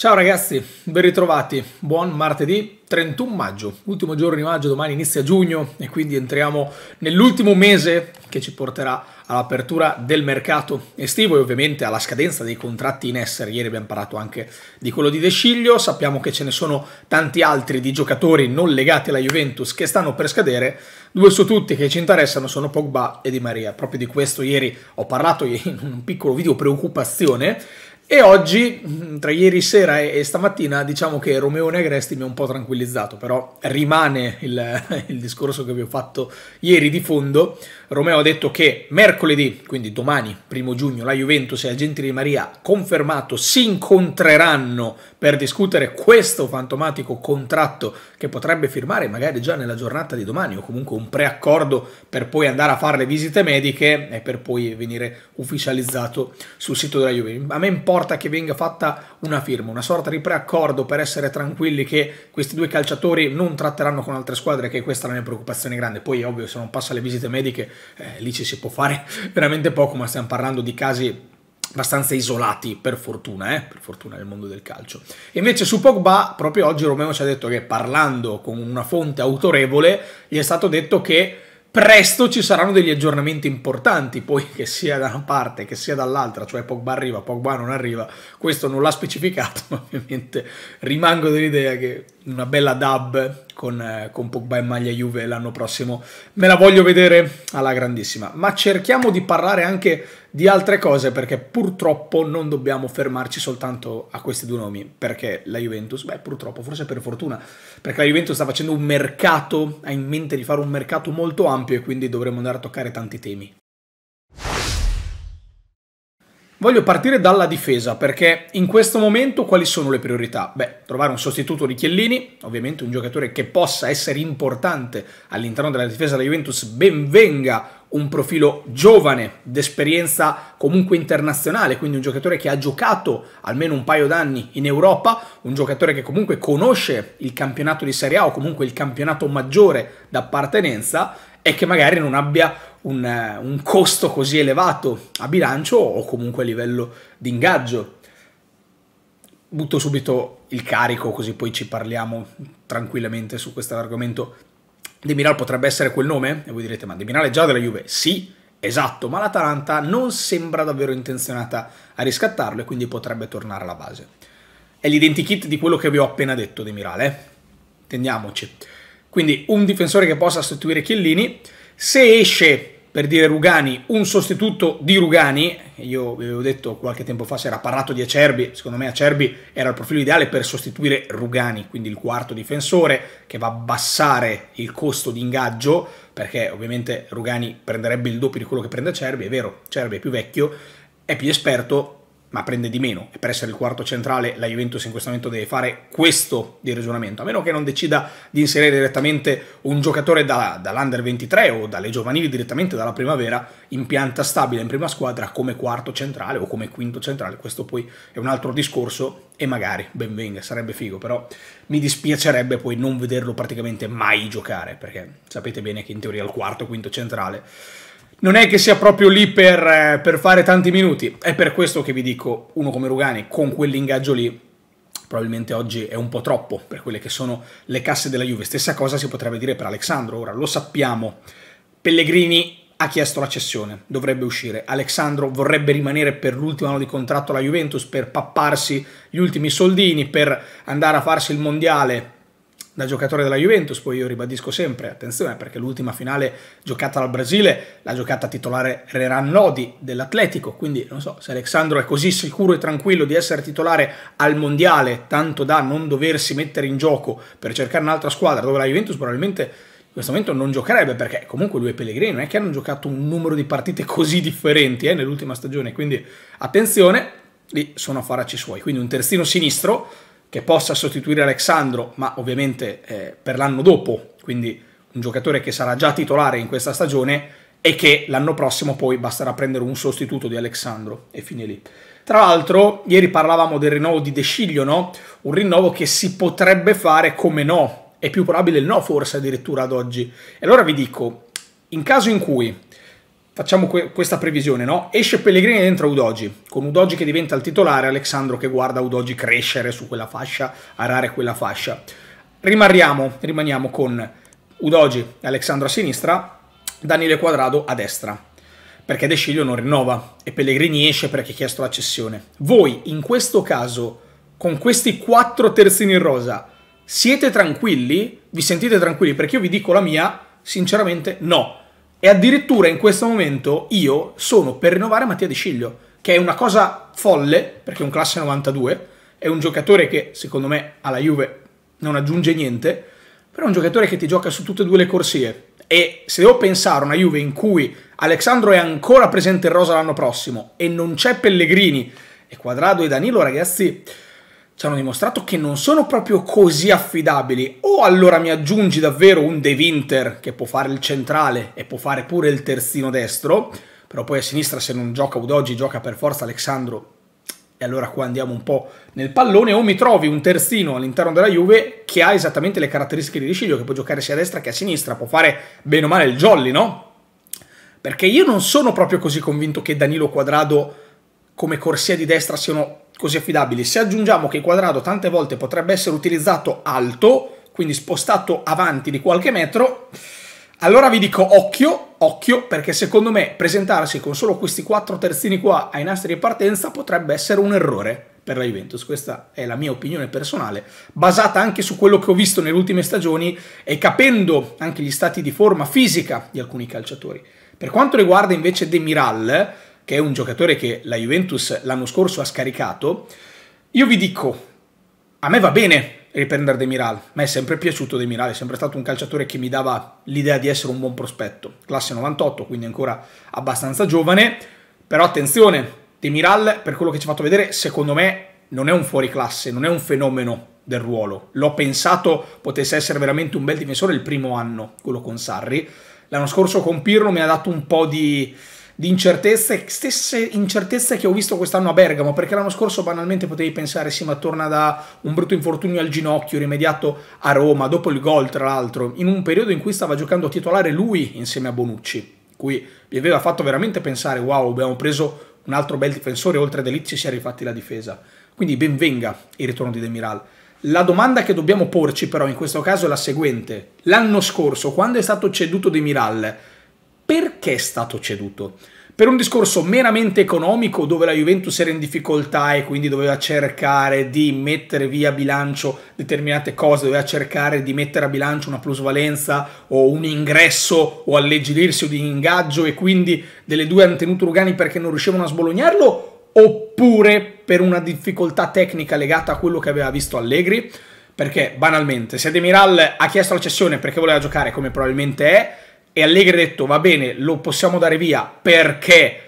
Ciao ragazzi, ben ritrovati, buon martedì 31 maggio, ultimo giorno di maggio, domani inizia giugno e quindi entriamo nell'ultimo mese che ci porterà all'apertura del mercato estivo e ovviamente alla scadenza dei contratti in essere. Ieri abbiamo parlato anche di quello di De Sciglio, sappiamo che ce ne sono tanti altri di giocatori non legati alla Juventus che stanno per scadere. Due su tutti che ci interessano sono Pogba e Di Maria. Proprio di questo ieri ho parlato in un piccolo video preoccupazione e oggi, mm, tra ieri sera e, stamattina, diciamo che Romeo Negresti mi ha un po' tranquillizzato, però rimane il, il discorso che vi ho fatto ieri di fondo. Romeo ha detto che mercoledì, quindi domani, primo giugno, la Juventus e Agenti di Maria, confermato, si incontreranno per discutere questo fantomatico contratto che potrebbe firmare magari già nella giornata di domani o comunque un preaccordo per poi andare a fare le visite mediche e per poi venire ufficializzato sul sito della Juventus. A me importa importa che venga fatta una firma, una sorta di preaccordo per essere tranquilli che questi due calciatori non tratteranno con altre squadre, che questa è la mia preoccupazione grande. Poi ovvio, se non passa le visite mediche, eh, lì ci si può fare veramente poco, ma stiamo parlando di casi abbastanza isolati per fortuna, eh? per fortuna nel mondo del calcio. E invece su Pogba, proprio oggi Romeo ci ha detto che parlando con una fonte autorevole, gli è stato detto che presto ci saranno degli aggiornamenti importanti, poi che sia da una parte che sia dall'altra, cioè Pogba arriva, Pogba non arriva, questo non l'ha specificato, ma ovviamente rimango dell'idea che una bella dub con, eh, con Pogba e maglia Juve l'anno prossimo me la voglio vedere alla grandissima. Ma cerchiamo di parlare anche di altre cose perché purtroppo non dobbiamo fermarci soltanto a questi due nomi perché la Juventus, beh purtroppo, forse per fortuna, perché la Juventus sta facendo un mercato, ha in mente di fare un mercato molto ampio e quindi dovremmo andare a toccare tanti temi. Voglio partire dalla difesa perché in questo momento quali sono le priorità? Beh, trovare un sostituto di Chiellini, ovviamente un giocatore che possa essere importante all'interno della difesa della Juventus, ben venga un profilo giovane, d'esperienza comunque internazionale, quindi un giocatore che ha giocato almeno un paio d'anni in Europa, un giocatore che comunque conosce il campionato di Serie A o comunque il campionato maggiore d'appartenenza e che magari non abbia un, eh, un costo così elevato a bilancio o comunque a livello di ingaggio. Butto subito il carico così poi ci parliamo tranquillamente su questo argomento. De Miral potrebbe essere quel nome? E voi direte ma De Miral è già della Juve? Sì, Esatto, ma l'Atalanta non sembra davvero intenzionata a riscattarlo e quindi potrebbe tornare alla base. È l'identikit di quello che vi ho appena detto di Mirale, eh? tendiamoci quindi un difensore che possa sostituire Chiellini. Se esce, per dire Rugani, un sostituto di Rugani, io vi avevo detto qualche tempo fa si era parlato di Acerbi, secondo me Acerbi era il profilo ideale per sostituire Rugani, quindi il quarto difensore che va a abbassare il costo di ingaggio, perché ovviamente Rugani prenderebbe il doppio di quello che prende Acerbi, è vero, Acerbi è più vecchio, è più esperto, ma prende di meno e per essere il quarto centrale la Juventus in questo momento deve fare questo di ragionamento, a meno che non decida di inserire direttamente un giocatore da, dall'Under 23 o dalle giovanili direttamente dalla primavera in pianta stabile in prima squadra come quarto centrale o come quinto centrale, questo poi è un altro discorso e magari ben venga, sarebbe figo, però mi dispiacerebbe poi non vederlo praticamente mai giocare, perché sapete bene che in teoria il quarto o quinto centrale non è che sia proprio lì per, eh, per, fare tanti minuti. È per questo che vi dico, uno come Rugani, con quell'ingaggio lì, probabilmente oggi è un po' troppo per quelle che sono le casse della Juve. Stessa cosa si potrebbe dire per Alexandro, ora lo sappiamo. Pellegrini ha chiesto la cessione, dovrebbe uscire. Alexandro vorrebbe rimanere per l'ultimo anno di contratto alla Juventus per papparsi gli ultimi soldini, per andare a farsi il mondiale da giocatore della Juventus, poi io ribadisco sempre, attenzione perché l'ultima finale giocata dal Brasile l'ha giocata titolare Reran Lodi dell'Atletico, quindi non so se Alexandro è così sicuro e tranquillo di essere titolare al Mondiale, tanto da non doversi mettere in gioco per cercare un'altra squadra dove la Juventus probabilmente in questo momento non giocherebbe perché comunque lui e Pellegrini non è che hanno giocato un numero di partite così differenti eh, nell'ultima stagione, quindi attenzione, lì sono a affaracci suoi, quindi un terzino sinistro che possa sostituire Alexandro, ma ovviamente eh, per l'anno dopo, quindi un giocatore che sarà già titolare in questa stagione e che l'anno prossimo poi basterà prendere un sostituto di Alexandro e fine lì. Tra l'altro, ieri parlavamo del rinnovo di De Sciglio, no? Un rinnovo che si potrebbe fare come no, è più probabile il no forse addirittura ad oggi. E allora vi dico, in caso in cui facciamo que questa previsione, no? Esce Pellegrini dentro entra Udogi, con Udogi che diventa il titolare, Alexandro che guarda Udogi crescere su quella fascia, arare quella fascia. Rimaniamo, rimaniamo con Udogi e Alexandro a sinistra, Daniele Quadrado a destra, perché De Sciglio non rinnova e Pellegrini esce perché ha chiesto la cessione. Voi, in questo caso, con questi quattro terzini in rosa, siete tranquilli? Vi sentite tranquilli? Perché io vi dico la mia, sinceramente no e addirittura in questo momento io sono per rinnovare Mattia Di Sciglio, che è una cosa folle, perché è un classe 92, è un giocatore che secondo me alla Juve non aggiunge niente, però è un giocatore che ti gioca su tutte e due le corsie. E se devo pensare a una Juve in cui Alexandro è ancora presente in rosa l'anno prossimo e non c'è Pellegrini e Quadrado e Danilo, ragazzi, ci hanno dimostrato che non sono proprio così affidabili. O allora mi aggiungi davvero un De Winter che può fare il centrale e può fare pure il terzino destro, però poi a sinistra se non gioca Udoggi gioca per forza Alexandro e allora qua andiamo un po' nel pallone o mi trovi un terzino all'interno della Juve che ha esattamente le caratteristiche di Riciglio che può giocare sia a destra che a sinistra, può fare bene o male il jolly, no? Perché io non sono proprio così convinto che Danilo Quadrado come corsia di destra siano così affidabili. Se aggiungiamo che il quadrato tante volte potrebbe essere utilizzato alto, quindi spostato avanti di qualche metro, allora vi dico occhio, occhio, perché secondo me presentarsi con solo questi quattro terzini qua ai nastri di partenza potrebbe essere un errore per la Juventus. Questa è la mia opinione personale, basata anche su quello che ho visto nelle ultime stagioni e capendo anche gli stati di forma fisica di alcuni calciatori. Per quanto riguarda invece De Miral, che è un giocatore che la Juventus l'anno scorso ha scaricato, io vi dico, a me va bene riprendere De Miral, a me è sempre piaciuto De Miral, è sempre stato un calciatore che mi dava l'idea di essere un buon prospetto, classe 98, quindi ancora abbastanza giovane, però attenzione, De Miral, per quello che ci ha fatto vedere, secondo me non è un fuoriclasse, non è un fenomeno del ruolo. L'ho pensato potesse essere veramente un bel difensore il primo anno, quello con Sarri. L'anno scorso con Pirlo mi ha dato un po' di di incertezze, stesse incertezze che ho visto quest'anno a Bergamo, perché l'anno scorso banalmente potevi pensare, sì, ma torna da un brutto infortunio al ginocchio rimediato a Roma, dopo il gol tra l'altro, in un periodo in cui stava giocando a titolare lui insieme a Bonucci, cui vi aveva fatto veramente pensare, wow, abbiamo preso un altro bel difensore, oltre ad Elizzi si è rifatti la difesa. Quindi benvenga il ritorno di Demiral. La domanda che dobbiamo porci però in questo caso è la seguente. L'anno scorso, quando è stato ceduto Demiral, perché è stato ceduto? Per un discorso meramente economico dove la Juventus era in difficoltà e quindi doveva cercare di mettere via bilancio determinate cose, doveva cercare di mettere a bilancio una plusvalenza o un ingresso o alleggerirsi un ingaggio e quindi delle due hanno tenuto Lugani perché non riuscivano a sbolognarlo oppure per una difficoltà tecnica legata a quello che aveva visto Allegri? Perché banalmente, se Demiral ha chiesto la cessione perché voleva giocare come probabilmente è, e Allegri ha detto va bene, lo possiamo dare via perché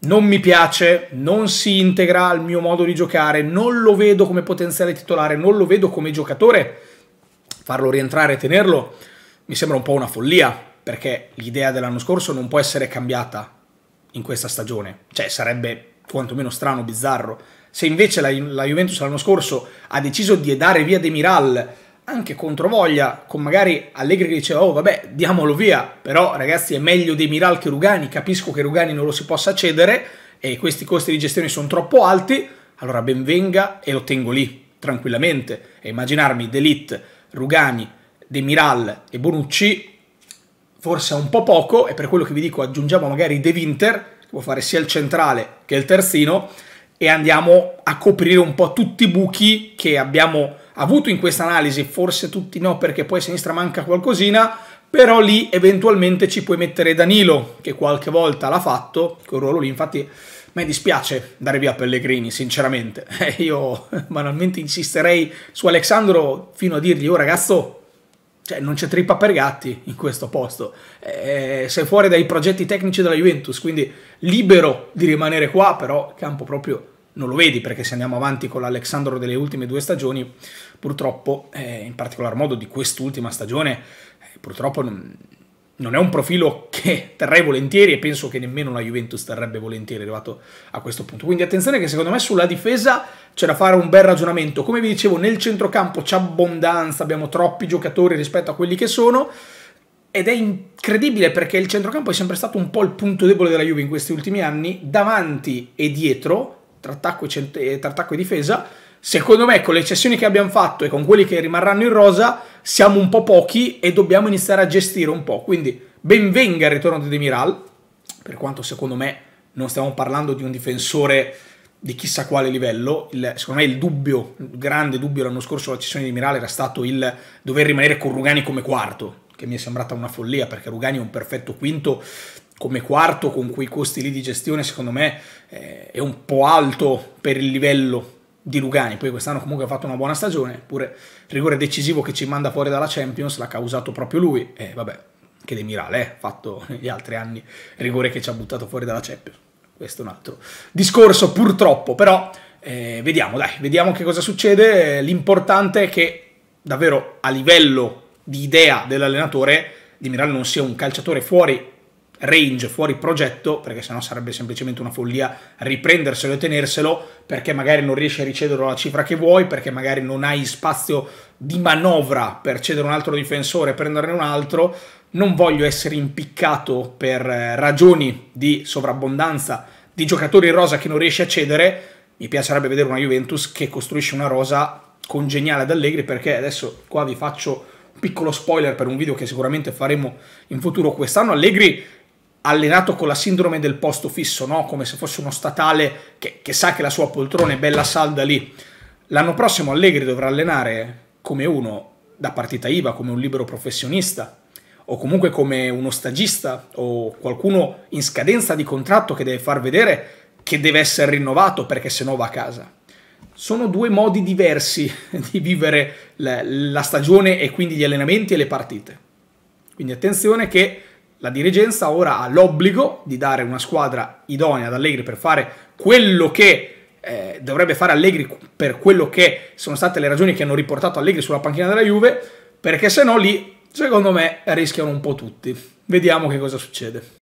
non mi piace, non si integra al mio modo di giocare, non lo vedo come potenziale titolare, non lo vedo come giocatore, farlo rientrare e tenerlo mi sembra un po' una follia, perché l'idea dell'anno scorso non può essere cambiata in questa stagione, cioè sarebbe quantomeno strano, bizzarro. Se invece la, la Juventus l'anno scorso ha deciso di dare via De Miral anche controvoglia, con magari Allegri che diceva, oh vabbè, diamolo via, però ragazzi è meglio dei Miral che Rugani, capisco che Rugani non lo si possa cedere e questi costi di gestione sono troppo alti, allora benvenga e lo tengo lì, tranquillamente. E immaginarmi D'Elite, Rugani, De Miral e Bonucci, forse è un po' poco, e per quello che vi dico aggiungiamo magari De Winter, che può fare sia il centrale che il terzino, e andiamo a coprire un po' tutti i buchi che abbiamo avuto in questa analisi, forse tutti no perché poi a sinistra manca qualcosina, però lì eventualmente ci puoi mettere Danilo, che qualche volta l'ha fatto, quel ruolo lì infatti mi dispiace dare via Pellegrini, sinceramente. Eh, io banalmente insisterei su Alessandro fino a dirgli, oh ragazzo, cioè, non c'è trippa per gatti in questo posto. Eh, sei fuori dai progetti tecnici della Juventus, quindi libero di rimanere qua, però campo proprio non lo vedi perché se andiamo avanti con l'Alexandro delle ultime due stagioni, purtroppo, eh, in particolar modo di quest'ultima stagione, eh, purtroppo non, non è un profilo che terrei volentieri e penso che nemmeno la Juventus terrebbe volentieri arrivato a questo punto. Quindi attenzione che secondo me sulla difesa c'è da fare un bel ragionamento. Come vi dicevo, nel centrocampo c'è abbondanza, abbiamo troppi giocatori rispetto a quelli che sono ed è incredibile perché il centrocampo è sempre stato un po' il punto debole della Juve in questi ultimi anni, davanti e dietro tra attacco e, cent- tra attacco e difesa, secondo me con le cessioni che abbiamo fatto e con quelli che rimarranno in rosa siamo un po' pochi e dobbiamo iniziare a gestire un po'. Quindi benvenga il ritorno di Demiral, per quanto secondo me non stiamo parlando di un difensore di chissà quale livello, il, secondo me il dubbio, il grande dubbio l'anno scorso sulla cessione di Demiral era stato il dover rimanere con Rugani come quarto, che mi è sembrata una follia perché Rugani è un perfetto quinto come quarto con quei costi lì di gestione secondo me eh, è un po' alto per il livello di Lugani, poi quest'anno comunque ha fatto una buona stagione, pure rigore decisivo che ci manda fuori dalla Champions l'ha causato proprio lui, e eh, vabbè, che De Mirale, eh, ha eh, fatto negli altri anni rigore che ci ha buttato fuori dalla Champions, questo è un altro discorso purtroppo, però eh, vediamo dai, vediamo che cosa succede, l'importante è che davvero a livello di idea dell'allenatore Di Mirale non sia un calciatore fuori range, fuori progetto, perché sennò sarebbe semplicemente una follia riprenderselo e tenerselo, perché magari non riesci a ricevere la cifra che vuoi, perché magari non hai spazio di manovra per cedere un altro difensore e prenderne un altro. Non voglio essere impiccato per eh, ragioni di sovrabbondanza di giocatori in rosa che non riesci a cedere. Mi piacerebbe vedere una Juventus che costruisce una rosa congeniale ad Allegri perché adesso qua vi faccio piccolo spoiler per un video che sicuramente faremo in futuro quest'anno. Allegri allenato con la sindrome del posto fisso, no? come se fosse uno statale che, che sa che la sua poltrona è bella salda lì. L'anno prossimo Allegri dovrà allenare come uno da partita IVA, come un libero professionista o comunque come uno stagista o qualcuno in scadenza di contratto che deve far vedere che deve essere rinnovato perché se no va a casa. Sono due modi diversi di vivere la, la stagione e quindi gli allenamenti e le partite. Quindi attenzione che la dirigenza ora ha l'obbligo di dare una squadra idonea ad Allegri per fare quello che eh, dovrebbe fare Allegri per quello che sono state le ragioni che hanno riportato Allegri sulla panchina della Juve, perché se no lì, secondo me, rischiano un po' tutti. Vediamo che cosa succede.